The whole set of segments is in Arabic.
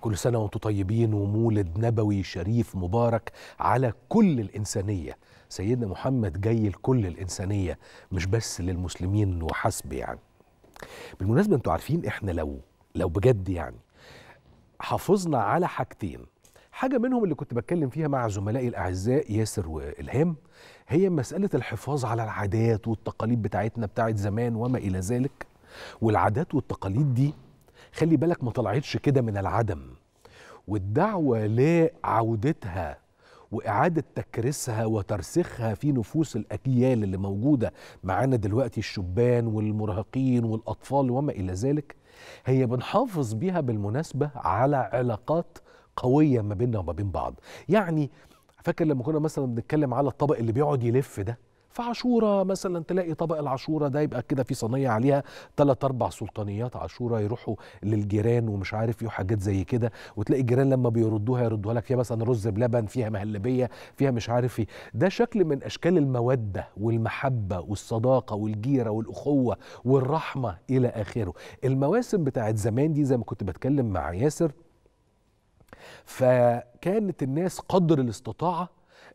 كل سنة وانتم طيبين ومولد نبوي شريف مبارك على كل الإنسانية سيدنا محمد جاي لكل الإنسانية مش بس للمسلمين وحسب يعني بالمناسبة انتوا عارفين احنا لو لو بجد يعني حافظنا على حاجتين حاجة منهم اللي كنت بتكلم فيها مع زملائي الأعزاء ياسر وإلهام هي مسألة الحفاظ على العادات والتقاليد بتاعتنا بتاعت زمان وما إلى ذلك والعادات والتقاليد دي خلي بالك ما طلعتش كده من العدم والدعوة لعودتها وإعادة تكريسها وترسيخها في نفوس الأجيال اللي موجودة معانا دلوقتي الشبان والمراهقين والأطفال وما إلى ذلك هي بنحافظ بيها بالمناسبة على علاقات قوية ما بيننا وما بين بعض يعني فاكر لما كنا مثلا بنتكلم على الطبق اللي بيقعد يلف ده فعاشوره مثلا تلاقي طبق العاشوره ده يبقى كده في صينيه عليها ثلاث اربع سلطانيات عاشوره يروحوا للجيران ومش عارف ايه وحاجات زي كده وتلاقي الجيران لما بيردوها يردوها لك فيها مثلا رز بلبن فيها مهلبيه فيها مش عارف ايه ده شكل من اشكال الموده والمحبه والصداقه والجيره والاخوه والرحمه الى اخره المواسم بتاعت زمان دي زي ما كنت بتكلم مع ياسر فكانت الناس قدر الاستطاعه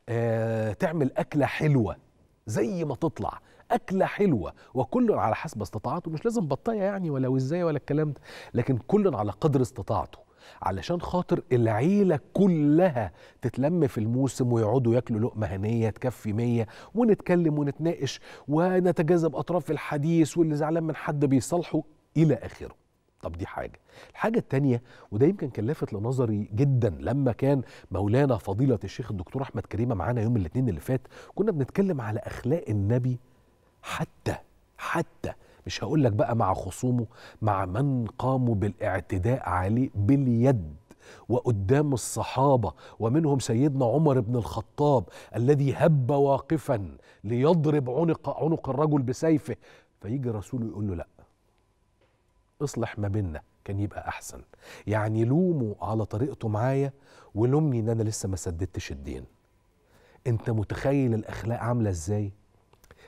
آه، تعمل أكلة حلوة زي ما تطلع أكلة حلوة وكل على حسب استطاعته مش لازم بطاية يعني ولا وزاية ولا الكلام ده لكن كل على قدر استطاعته علشان خاطر العيلة كلها تتلم في الموسم ويقعدوا ياكلوا لقمة هنية تكفي مية ونتكلم ونتناقش ونتجاذب أطراف الحديث واللي زعلان من حد بيصالحه إلى آخره طب دي حاجة الحاجة التانية وده يمكن كان لافت لنظري جدا لما كان مولانا فضيلة الشيخ الدكتور أحمد كريمة معانا يوم الاثنين اللي فات كنا بنتكلم على أخلاق النبي حتى حتى مش هقول لك بقى مع خصومه مع من قاموا بالاعتداء عليه باليد وقدام الصحابه ومنهم سيدنا عمر بن الخطاب الذي هب واقفا ليضرب عنق عنق الرجل بسيفه فيجي رسوله يقول له لا اصلح ما بينا كان يبقى احسن يعني لومه على طريقته معايا ولومني ان انا لسه ما سددتش الدين انت متخيل الاخلاق عامله ازاي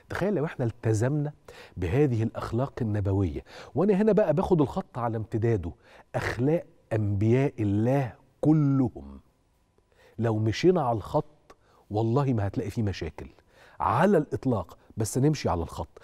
تخيل لو احنا التزمنا بهذه الاخلاق النبويه وانا هنا بقى باخد الخط على امتداده اخلاق انبياء الله كلهم لو مشينا على الخط والله ما هتلاقي فيه مشاكل على الاطلاق بس نمشي على الخط